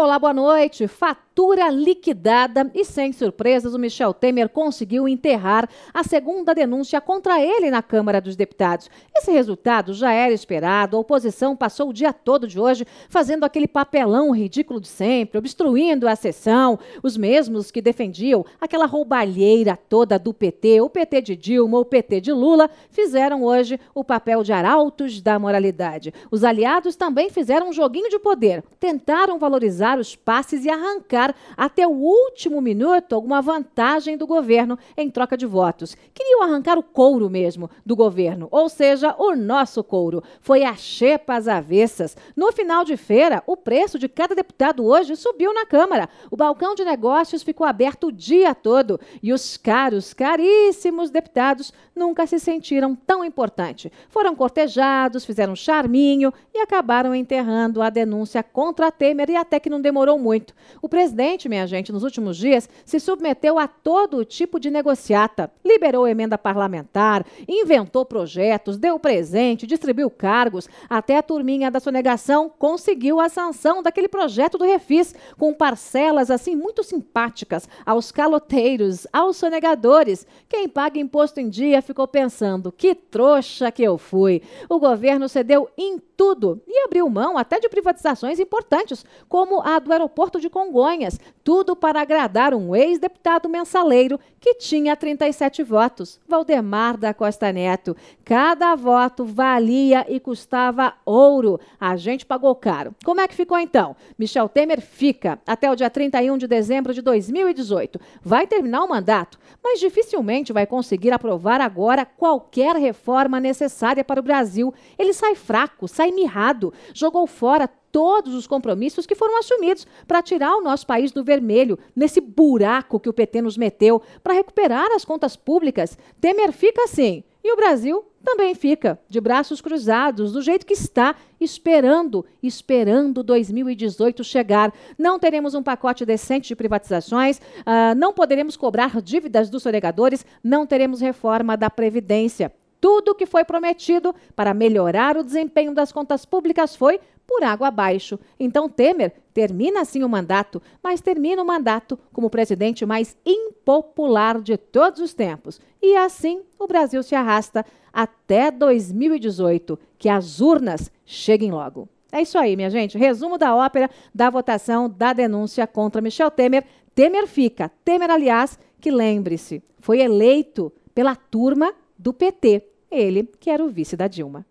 Olá, boa noite. Fatura liquidada e sem surpresas, o Michel Temer conseguiu enterrar a segunda denúncia contra ele na Câmara dos Deputados. Esse resultado já era esperado. A oposição passou o dia todo de hoje fazendo aquele papelão ridículo de sempre, obstruindo a sessão. Os mesmos que defendiam aquela roubalheira toda do PT, o PT de Dilma, o PT de Lula, fizeram hoje o papel de arautos da moralidade. Os aliados também fizeram um joguinho de poder, tentaram valorizar os passes e arrancar até o último minuto alguma vantagem do governo em troca de votos. Queriam arrancar o couro mesmo do governo, ou seja, o nosso couro. Foi a xepa às avessas. No final de feira, o preço de cada deputado hoje subiu na Câmara. O balcão de negócios ficou aberto o dia todo e os caros, caríssimos deputados nunca se sentiram tão importante Foram cortejados, fizeram charminho e acabaram enterrando a denúncia contra Temer e até que não demorou muito. O presidente, minha gente, nos últimos dias se submeteu a todo tipo de negociata. Liberou emenda parlamentar, inventou projetos, deu presente, distribuiu cargos. Até a turminha da sonegação conseguiu a sanção daquele projeto do Refis, com parcelas assim muito simpáticas aos caloteiros, aos sonegadores. Quem paga imposto em dia ficou pensando: que trouxa que eu fui. O governo cedeu inteiro tudo e abriu mão até de privatizações importantes, como a do aeroporto de Congonhas, tudo para agradar um ex-deputado mensaleiro que tinha 37 votos, Valdemar da Costa Neto. Cada voto valia e custava ouro. A gente pagou caro. Como é que ficou então? Michel Temer fica até o dia 31 de dezembro de 2018. Vai terminar o mandato, mas dificilmente vai conseguir aprovar agora qualquer reforma necessária para o Brasil. Ele sai fraco, sai mirrado, jogou fora todos os compromissos que foram assumidos para tirar o nosso país do vermelho, nesse buraco que o PT nos meteu, para recuperar as contas públicas. Temer fica assim. E o Brasil também fica de braços cruzados, do jeito que está, esperando, esperando 2018 chegar. Não teremos um pacote decente de privatizações, uh, não poderemos cobrar dívidas dos sonegadores, não teremos reforma da Previdência tudo o que foi prometido para melhorar o desempenho das contas públicas foi por água abaixo. Então Temer termina assim o mandato, mas termina o mandato como o presidente mais impopular de todos os tempos. E assim o Brasil se arrasta até 2018, que as urnas cheguem logo. É isso aí, minha gente. Resumo da ópera da votação da denúncia contra Michel Temer. Temer fica. Temer, aliás, que lembre-se, foi eleito pela turma do PT, ele que era o vice da Dilma.